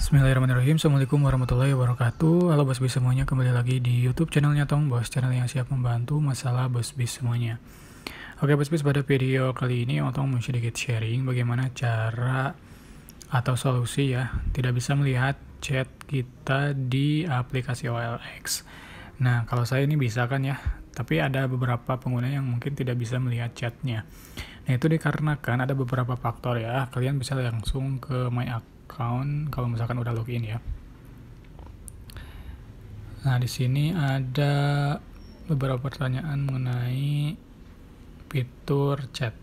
Bismillahirrahmanirrahim Assalamualaikum warahmatullahi wabarakatuh Halo Bos Bis semuanya kembali lagi di Youtube channelnya Tong Bos Channel yang siap membantu masalah Bos Bis semuanya Oke Bos Bis pada video kali ini Tong mau sedikit sharing bagaimana cara atau solusi ya Tidak bisa melihat chat kita di aplikasi OLX Nah kalau saya ini bisa kan ya Tapi ada beberapa pengguna yang mungkin tidak bisa melihat chatnya Nah itu dikarenakan ada beberapa faktor ya Kalian bisa langsung ke My Account account kalau misalkan udah login ya. Nah, di sini ada beberapa pertanyaan mengenai fitur chat.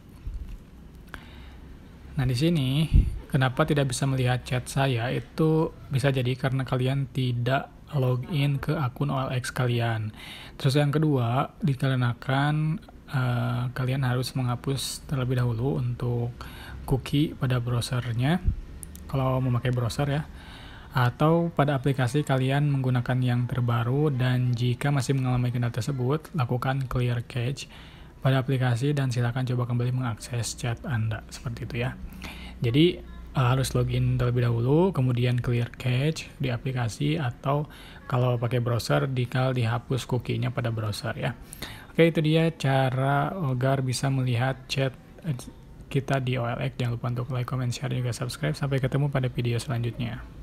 Nah, di sini kenapa tidak bisa melihat chat saya itu bisa jadi karena kalian tidak login ke akun OLX kalian. Terus yang kedua, dikarenakan uh, kalian harus menghapus terlebih dahulu untuk cookie pada browsernya kalau memakai browser ya atau pada aplikasi kalian menggunakan yang terbaru dan jika masih mengalami kendala tersebut, lakukan clear cache pada aplikasi dan silakan coba kembali mengakses chat Anda seperti itu ya. Jadi eh, harus login terlebih dahulu, kemudian clear cache di aplikasi atau kalau pakai browser dikal dihapus cookie-nya pada browser ya. Oke, itu dia cara agar bisa melihat chat eh, kita di OLX. Jangan lupa untuk like, comment, share, dan juga subscribe. Sampai ketemu pada video selanjutnya.